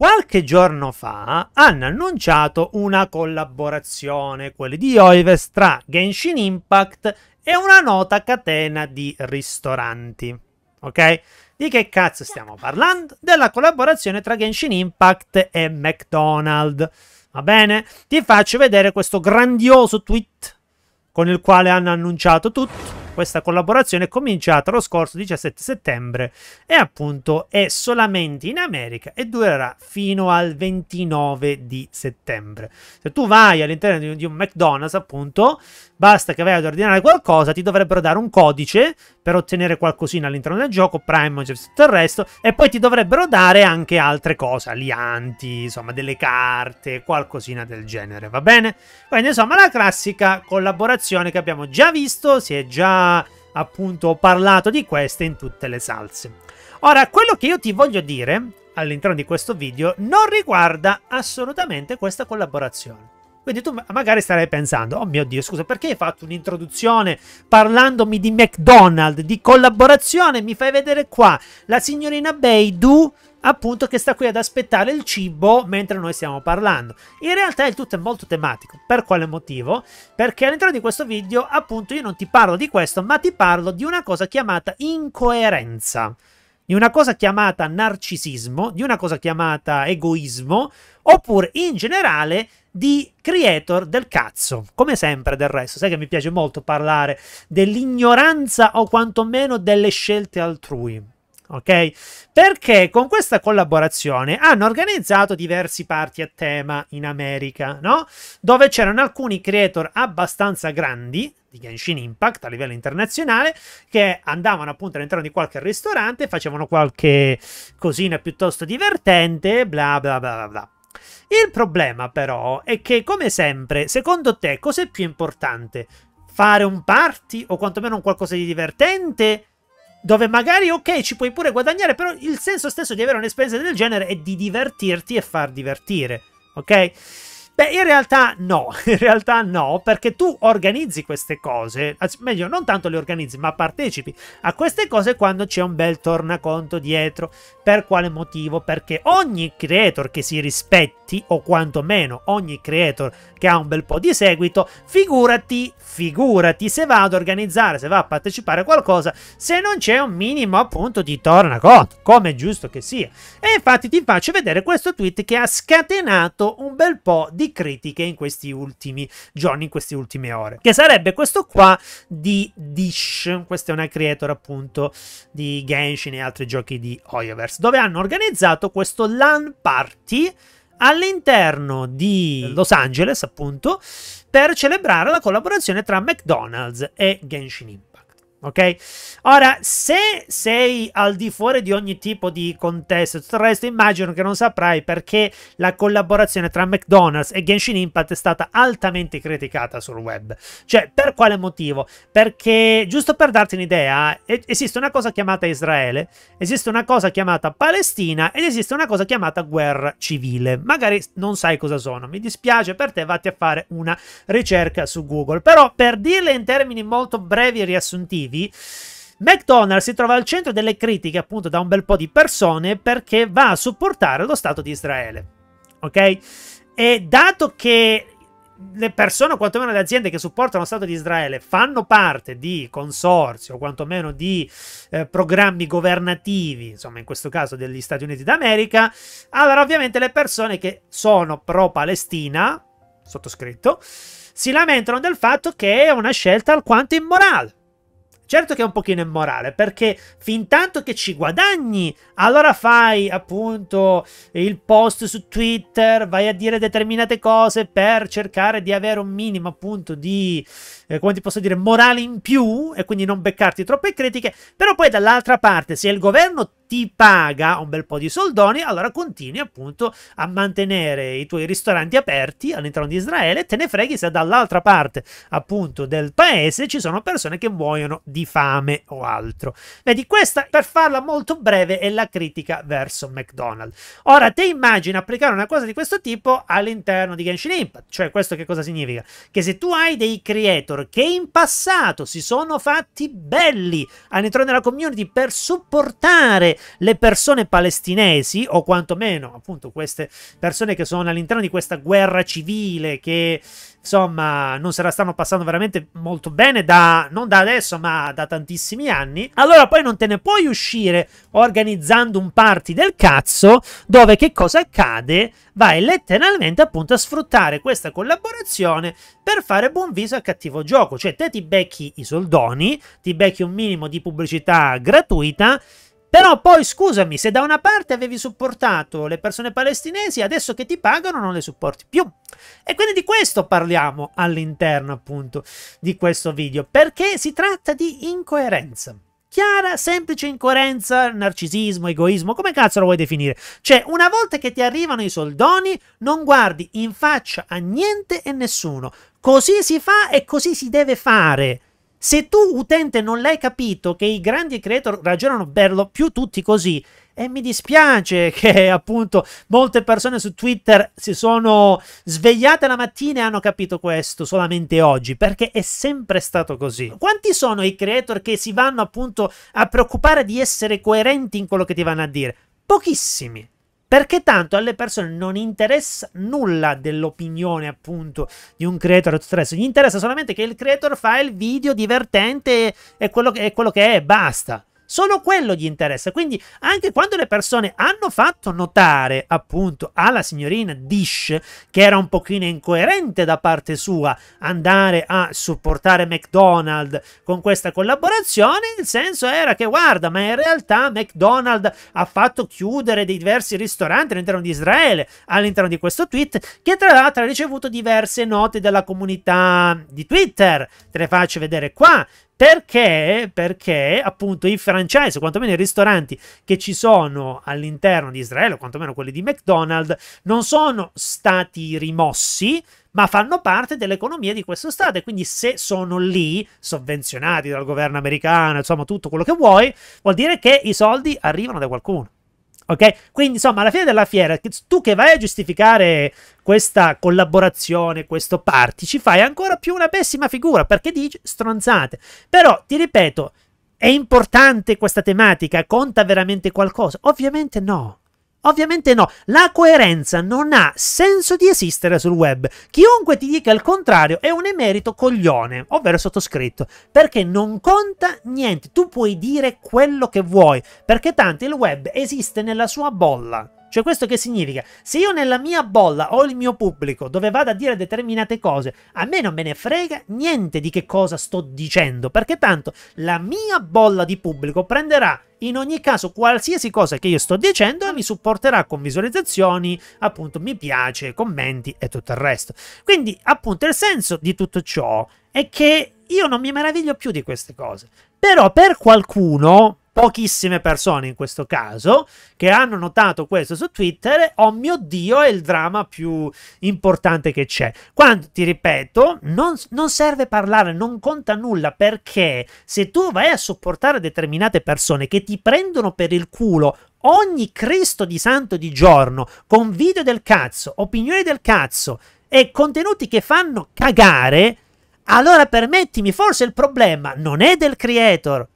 Qualche giorno fa hanno annunciato una collaborazione, quelli di Oives, tra Genshin Impact e una nota catena di ristoranti. Ok? Di che cazzo stiamo parlando? Della collaborazione tra Genshin Impact e McDonald's. Va bene? Ti faccio vedere questo grandioso tweet con il quale hanno annunciato tutto. Questa collaborazione è cominciata lo scorso 17 settembre e appunto è solamente in America e durerà fino al 29 di settembre. Se tu vai all'interno di un, McDonald's, appunto, basta che vai ad ordinare qualcosa, ti dovrebbero dare un codice per ottenere qualcosina all'interno del gioco, Prime, e tutto il resto, e poi ti dovrebbero dare anche altre cose, alianti, insomma, delle carte, qualcosina del genere, va bene? Quindi, insomma, la classica collaborazione che abbiamo già visto, si è già già appunto parlato di queste in tutte le salse. Ora, quello che io ti voglio dire all'interno di questo video non riguarda assolutamente questa collaborazione. Quindi tu magari starei pensando, oh mio Dio, scusa, perché hai fatto un'introduzione parlandomi di McDonald's, di collaborazione, mi fai vedere qua la signorina Beidou appunto che sta qui ad aspettare il cibo mentre noi stiamo parlando. In realtà il tutto è molto tematico. Per quale motivo? Perché all'interno di questo video appunto io non ti parlo di questo, ma ti parlo di una cosa chiamata incoerenza di una cosa chiamata narcisismo, di una cosa chiamata egoismo, oppure in generale di creator del cazzo, come sempre del resto, sai che mi piace molto parlare dell'ignoranza o quantomeno delle scelte altrui ok? Perché con questa collaborazione hanno organizzato diversi party a tema in America, no? Dove c'erano alcuni creator abbastanza grandi di Genshin Impact a livello internazionale che andavano appunto all'interno di qualche ristorante, facevano qualche cosina piuttosto divertente, bla bla bla bla. Il problema però è che, come sempre, secondo te cos'è più importante? Fare un party o quantomeno un qualcosa di divertente dove magari ok ci puoi pure guadagnare, però il senso stesso di avere un'esperienza del genere è di divertirti e far divertire, ok? Beh, in realtà no, in realtà no, perché tu organizzi queste cose, meglio, non tanto le organizzi, ma partecipi a queste cose quando c'è un bel tornaconto dietro. Per quale motivo? Perché ogni creator che si rispetti, o quantomeno ogni creator che ha un bel po' di seguito, figurati, figurati se va ad organizzare, se va a partecipare a qualcosa, se non c'è un minimo appunto di tornaconto, come è giusto che sia. E infatti ti faccio vedere questo tweet che ha scatenato un bel po' di critiche in questi ultimi giorni, in queste ultime ore. Che sarebbe questo qua di Dish, questa è una creator appunto di Genshin e altri giochi di Hoyoverse, dove hanno organizzato questo LAN party all'interno di Los Angeles, appunto, per celebrare la collaborazione tra McDonald's e Genshin Impact ok? Ora, se sei al di fuori di ogni tipo di contesto tutto il resto, immagino che non saprai perché la collaborazione tra McDonald's e Genshin Impact è stata altamente criticata sul web. Cioè, per quale motivo? Perché, giusto per darti un'idea, esiste una cosa chiamata Israele, esiste una cosa chiamata Palestina ed esiste una cosa chiamata guerra civile. Magari non sai cosa sono, mi dispiace per te, vatti a fare una ricerca su Google. Però, per dirle in termini molto brevi e riassuntivi, motivi, McDonald's si trova al centro delle critiche appunto da un bel po' di persone perché va a supportare lo Stato di Israele. Ok? E dato che le persone, o quantomeno le aziende che supportano lo Stato di Israele, fanno parte di consorzi o quantomeno di eh, programmi governativi, insomma in questo caso degli Stati Uniti d'America, allora ovviamente le persone che sono pro-Palestina, sottoscritto, si lamentano del fatto che è una scelta alquanto immorale Certo che è un pochino immorale, perché fin tanto che ci guadagni, allora fai appunto il post su Twitter, vai a dire determinate cose per cercare di avere un minimo appunto di, eh, come ti posso dire, morale in più e quindi non beccarti troppe critiche, però poi dall'altra parte se il governo ti paga un bel po' di soldoni, allora continui appunto a mantenere i tuoi ristoranti aperti all'interno di Israele, e te ne freghi se dall'altra parte appunto del paese ci sono persone che muoiono di fame o altro. Vedi, questa per farla molto breve è la critica verso McDonald's. Ora te immagini applicare una cosa di questo tipo all'interno di Genshin Impact, cioè questo che cosa significa? Che se tu hai dei creator che in passato si sono fatti belli all'interno della community per supportare le persone palestinesi, o quantomeno appunto queste persone che sono all'interno di questa guerra civile che insomma non se la stanno passando veramente molto bene da non da adesso ma da tantissimi anni allora poi non te ne puoi uscire organizzando un party del cazzo dove che cosa accade vai letteralmente appunto a sfruttare questa collaborazione per fare buon viso al cattivo gioco cioè te ti becchi i soldoni ti becchi un minimo di pubblicità gratuita però poi scusami, se da una parte avevi supportato le persone palestinesi, adesso che ti pagano non le supporti più. E quindi di questo parliamo all'interno appunto di questo video, perché si tratta di incoerenza. Chiara, semplice incoerenza, narcisismo, egoismo, come cazzo lo vuoi definire? Cioè, una volta che ti arrivano i soldoni, non guardi in faccia a niente e nessuno. Così si fa e così si deve fare. Se tu, utente, non l'hai capito che i grandi creator ragionano per lo più tutti così, e mi dispiace che appunto molte persone su Twitter si sono svegliate la mattina e hanno capito questo solamente oggi, perché è sempre stato così. Quanti sono i creator che si vanno appunto a preoccupare di essere coerenti in quello che ti vanno a dire? Pochissimi perché tanto alle persone non interessa nulla dell'opinione appunto di un creator e stress, gli interessa solamente che il creator fa il video divertente e quello che, è, quello che è basta. Solo quello gli interessa. Quindi anche quando le persone hanno fatto notare appunto alla signorina Dish che era un pochino incoerente da parte sua andare a supportare McDonald's con questa collaborazione, il senso era che guarda, ma in realtà McDonald's ha fatto chiudere dei diversi ristoranti all'interno di Israele, all'interno di questo tweet, che tra l'altro ha ricevuto diverse note della comunità di Twitter. Te le faccio vedere qua. Perché? Perché appunto i franchise, o quantomeno i ristoranti che ci sono all'interno di Israele, o quantomeno quelli di McDonald's, non sono stati rimossi, ma fanno parte dell'economia di questo Stato. E quindi se sono lì, sovvenzionati dal governo americano, insomma tutto quello che vuoi, vuol dire che i soldi arrivano da qualcuno. Ok? Quindi, insomma, alla fine della fiera, tu che vai a giustificare questa collaborazione, questo party, ci fai ancora più una pessima figura perché dici stronzate. Però, ti ripeto, è importante questa tematica? Conta veramente qualcosa? Ovviamente no. Ovviamente no, la coerenza non ha senso di esistere sul web. Chiunque ti dica il contrario è un emerito coglione, ovvero sottoscritto, perché non conta niente, tu puoi dire quello che vuoi, perché tanto il web esiste nella sua bolla. Cioè questo che significa? Se io nella mia bolla ho il mio pubblico dove vado a dire determinate cose, a me non me ne frega niente di che cosa sto dicendo, perché tanto la mia bolla di pubblico prenderà in ogni caso qualsiasi cosa che io sto dicendo e mi supporterà con visualizzazioni, appunto mi piace, commenti e tutto il resto. Quindi appunto il senso di tutto ciò è che io non mi meraviglio più di queste cose. Però per qualcuno, pochissime persone in questo caso che hanno notato questo su Twitter. Oh mio Dio, è il dramma più importante che c'è. Quando ti ripeto, non, non, serve parlare, non conta nulla perché se tu vai a sopportare determinate persone che ti prendono per il culo. Ogni Cristo di santo di giorno, con video del cazzo, opinioni del cazzo e contenuti che fanno cagare, allora permettimi, forse il problema non è del creator,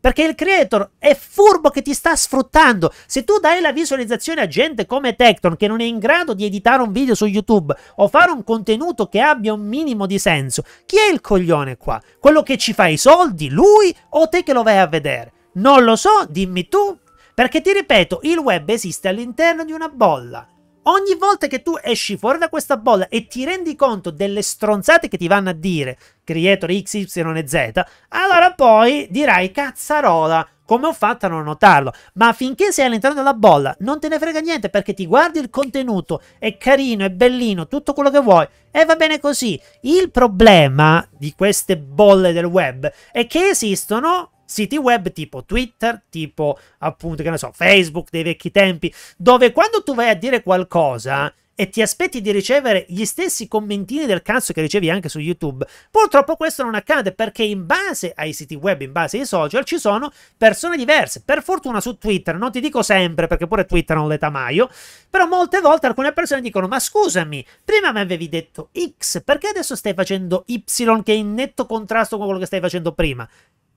perché il creator è furbo che ti sta sfruttando. Se tu dai la visualizzazione a gente come Tecton che non è in grado di editare un video su YouTube o fare un contenuto che abbia un minimo di senso, chi è il coglione qua? Quello che ci fa i soldi, lui o te che lo vai a vedere? Non lo so, dimmi tu. Perché ti ripeto, il web esiste all'interno di una bolla. Ogni volta che tu esci fuori da questa bolla e ti rendi conto delle stronzate che ti vanno a dire, creator X, Y e Z, allora poi dirai cazzarola, come ho fatto a non notarlo? Ma finché sei all'interno della bolla non te ne frega niente perché ti guardi il contenuto, è carino, è bellino, tutto quello che vuoi e va bene così. Il problema di queste bolle del web è che esistono siti web tipo Twitter, tipo appunto, che ne so, Facebook dei vecchi tempi, dove quando tu vai a dire qualcosa e ti aspetti di ricevere gli stessi commentini del cazzo che ricevi anche su YouTube. Purtroppo questo non accade perché in base ai siti web, in base ai social, ci sono persone diverse. Per fortuna su Twitter, non ti dico sempre perché pure Twitter non l'età maio, però molte volte alcune persone dicono ma scusami, prima mi avevi detto X, perché adesso stai facendo Y che è in netto contrasto con quello che stai facendo prima?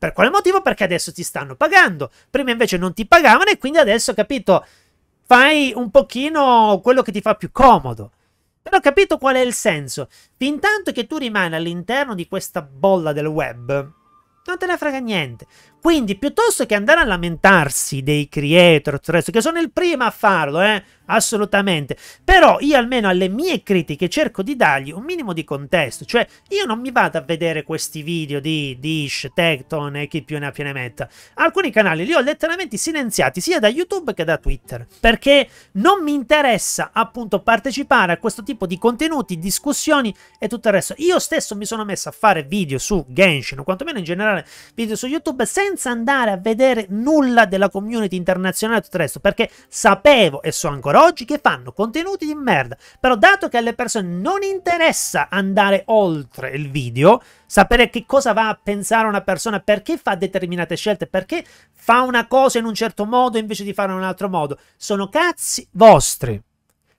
Per quale motivo? Perché adesso ti stanno pagando. Prima invece non ti pagavano e quindi adesso, capito, fai un pochino quello che ti fa più comodo. Però ho capito qual è il senso. Fintanto che tu rimani all'interno di questa bolla del web, non te ne frega niente. Quindi, piuttosto che andare a lamentarsi dei creator, che sono il primo a farlo, eh, assolutamente. Però io almeno alle mie critiche cerco di dargli un minimo di contesto, cioè io non mi vado a vedere questi video di Dish, Tecton e chi più ne ha più ne metta. Alcuni canali li ho letteralmente silenziati sia da YouTube che da Twitter, perché non mi interessa appunto partecipare a questo tipo di contenuti, discussioni e tutto il resto. Io stesso mi sono messo a fare video su Genshin, o quantomeno in generale video su YouTube, senza andare a vedere nulla della community internazionale e tutto il resto, perché sapevo e so ancora oggi che fanno contenuti di merda. Però dato che alle persone non interessa andare oltre il video, sapere che cosa va a pensare una persona, perché fa determinate scelte, perché fa una cosa in un certo modo invece di fare in un altro modo, sono cazzi vostri.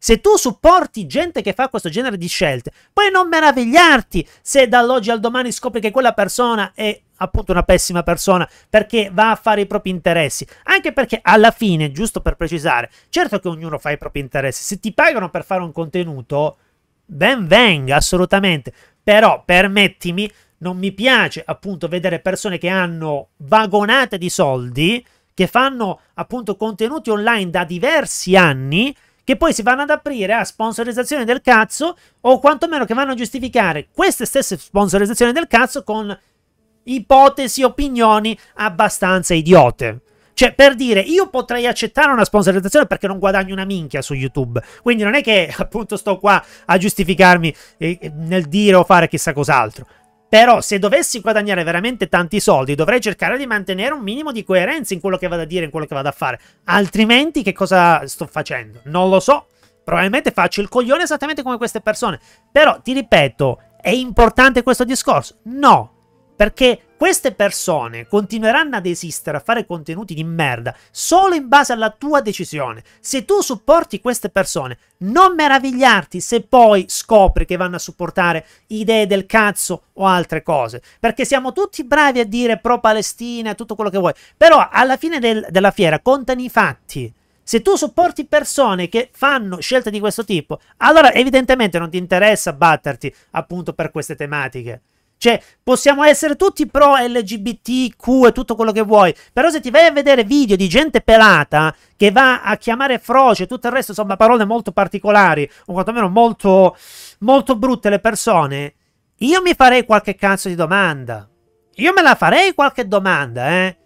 Se tu supporti gente che fa questo genere di scelte, puoi non meravigliarti se dall'oggi al domani scopri che quella persona è appunto una pessima persona perché va a fare i propri interessi. Anche perché alla fine, giusto per precisare, certo che ognuno fa i propri interessi. Se ti pagano per fare un contenuto, ben venga, assolutamente. Però permettimi, non mi piace appunto vedere persone che hanno vagonate di soldi, che fanno appunto contenuti online da diversi anni che poi si vanno ad aprire a sponsorizzazione del cazzo o quantomeno che vanno a giustificare queste stesse sponsorizzazioni del cazzo con ipotesi, opinioni abbastanza idiote. Cioè, per dire, io potrei accettare una sponsorizzazione perché non guadagno una minchia su YouTube. Quindi non è che appunto sto qua a giustificarmi nel dire o fare chissà cos'altro. Però se dovessi guadagnare veramente tanti soldi, dovrei cercare di mantenere un minimo di coerenza in quello che vado a dire, in quello che vado a fare. Altrimenti che cosa sto facendo? Non lo so. Probabilmente faccio il coglione esattamente come queste persone. Però, ti ripeto, è importante questo discorso? No, perché queste persone continueranno ad esistere, a fare contenuti di merda, solo in base alla tua decisione. Se tu supporti queste persone, non meravigliarti se poi scopri che vanno a supportare idee del cazzo o altre cose. Perché siamo tutti bravi a dire pro Palestina, tutto quello che vuoi. Però alla fine del, della fiera contano i fatti. Se tu supporti persone che fanno scelte di questo tipo, allora evidentemente non ti interessa batterti appunto per queste tematiche. Cioè, possiamo essere tutti pro LGBTQ e tutto quello che vuoi, però se ti vai a vedere video di gente pelata che va a chiamare froce e tutto il resto, insomma, parole molto particolari, o quantomeno molto, molto brutte le persone, io mi farei qualche cazzo di domanda. Io me la farei qualche domanda, eh.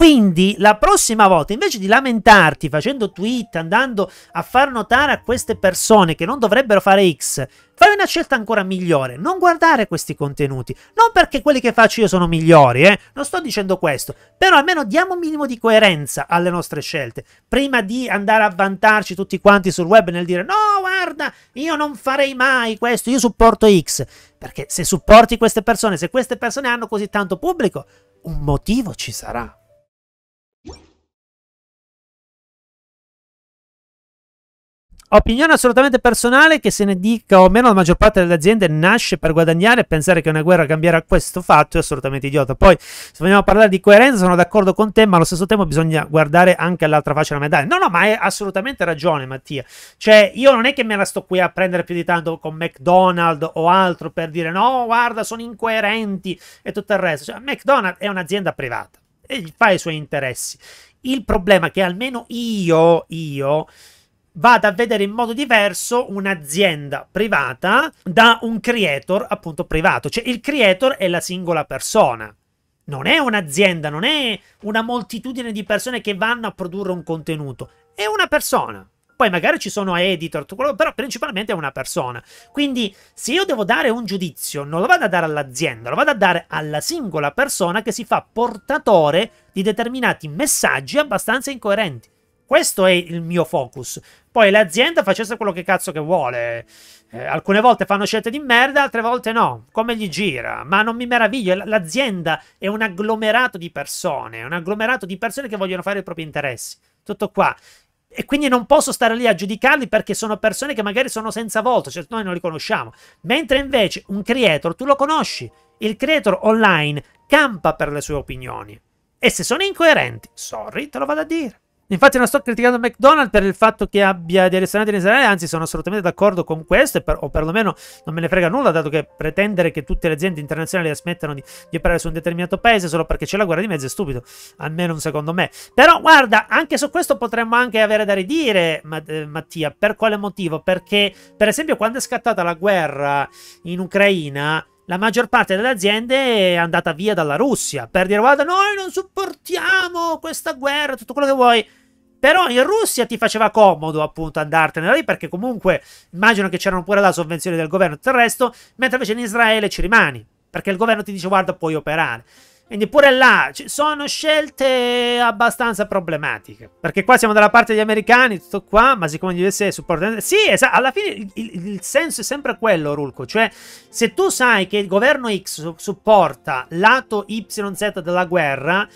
Quindi la prossima volta, invece di lamentarti facendo tweet, andando a far notare a queste persone che non dovrebbero fare X, fai una scelta ancora migliore. Non guardare questi contenuti. Non perché quelli che faccio io sono migliori, eh? Non sto dicendo questo. Però almeno diamo un minimo di coerenza alle nostre scelte. Prima di andare a vantarci tutti quanti sul web nel dire no, guarda, io non farei mai questo, io supporto X. Perché se supporti queste persone, se queste persone hanno così tanto pubblico, un motivo ci sarà. Opinione assolutamente personale che se ne dica o meno la maggior parte delle aziende nasce per guadagnare e pensare che una guerra cambierà questo fatto è assolutamente idiota. Poi se vogliamo parlare di coerenza sono d'accordo con te ma allo stesso tempo bisogna guardare anche l'altra faccia della medaglia. No no ma hai assolutamente ragione Mattia. Cioè io non è che me la sto qui a prendere più di tanto con McDonald's o altro per dire no guarda sono incoerenti e tutto il resto. Cioè, McDonald's è un'azienda privata e fa i suoi interessi. Il problema è che almeno io, io vada a vedere in modo diverso un'azienda privata da un creator appunto privato. Cioè il creator è la singola persona. Non è un'azienda, non è una moltitudine di persone che vanno a produrre un contenuto. È una persona. Poi magari ci sono editor, tutto quello, però principalmente è una persona. Quindi se io devo dare un giudizio, non lo vado a dare all'azienda, lo vado a dare alla singola persona che si fa portatore di determinati messaggi abbastanza incoerenti. Questo è il mio focus. Poi l'azienda facesse quello che cazzo che vuole. Eh, alcune volte fanno scelte di merda, altre volte no. Come gli gira? Ma non mi meraviglio, l'azienda è un agglomerato di persone, È un agglomerato di persone che vogliono fare i propri interessi. Tutto qua. E quindi non posso stare lì a giudicarli perché sono persone che magari sono senza volto, cioè noi non li conosciamo. Mentre invece un creator tu lo conosci. Il creator online campa per le sue opinioni. E se sono incoerenti, sorry, te lo vado a dire. Infatti non sto criticando McDonald's per il fatto che abbia dei ristoranti in Israele, anzi sono assolutamente d'accordo con questo, per, o perlomeno non me ne frega nulla, dato che pretendere che tutte le aziende internazionali smettano di, di operare su un determinato paese solo perché c'è la guerra di mezzo è stupido, almeno secondo me. Però guarda, anche su questo potremmo anche avere da ridire, eh, Mattia, per quale motivo? Perché per esempio quando è scattata la guerra in Ucraina la maggior parte delle aziende è andata via dalla Russia per dire guarda noi non supportiamo questa guerra, tutto quello che vuoi. Però in Russia ti faceva comodo appunto andartene da lì perché comunque immagino che c'erano pure la sovvenzione del governo e tutto il resto, mentre invece in Israele ci rimani perché il governo ti dice guarda puoi operare. Quindi pure là ci sono scelte abbastanza problematiche. Perché qua siamo dalla parte degli americani, tutto qua, ma siccome gli USA supportano... Sì, esatto, alla fine il, il, il, senso è sempre quello, Rulco. Cioè, se tu sai che il governo X supporta lato YZ della guerra,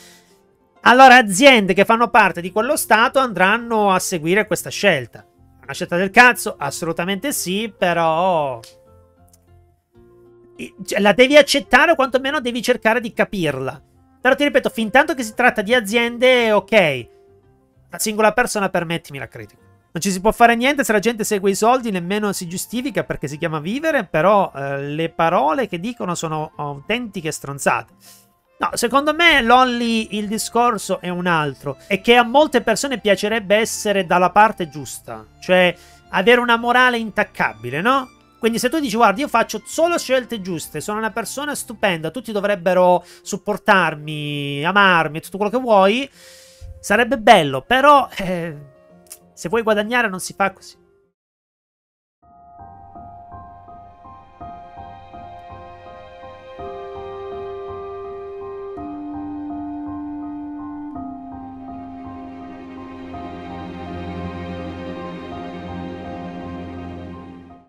allora aziende che fanno parte di quello Stato andranno a seguire questa scelta. Una scelta del cazzo? Assolutamente sì, però... Cioè, la devi accettare o quantomeno devi cercare di capirla. Però ti ripeto, fin tanto che si tratta di aziende, ok. La singola persona, permettimi la critica. Non ci si può fare niente se la gente segue i soldi, nemmeno si giustifica perché si chiama vivere, però eh, le parole che dicono sono autentiche stronzate. No, secondo me Lolly il discorso è un altro. È che a molte persone piacerebbe essere dalla parte giusta. Cioè avere una morale intaccabile, no? Quindi se tu dici guarda io faccio solo scelte giuste, sono una persona stupenda, tutti dovrebbero supportarmi, amarmi, tutto quello che vuoi, sarebbe bello, però eh, se vuoi guadagnare non si fa così.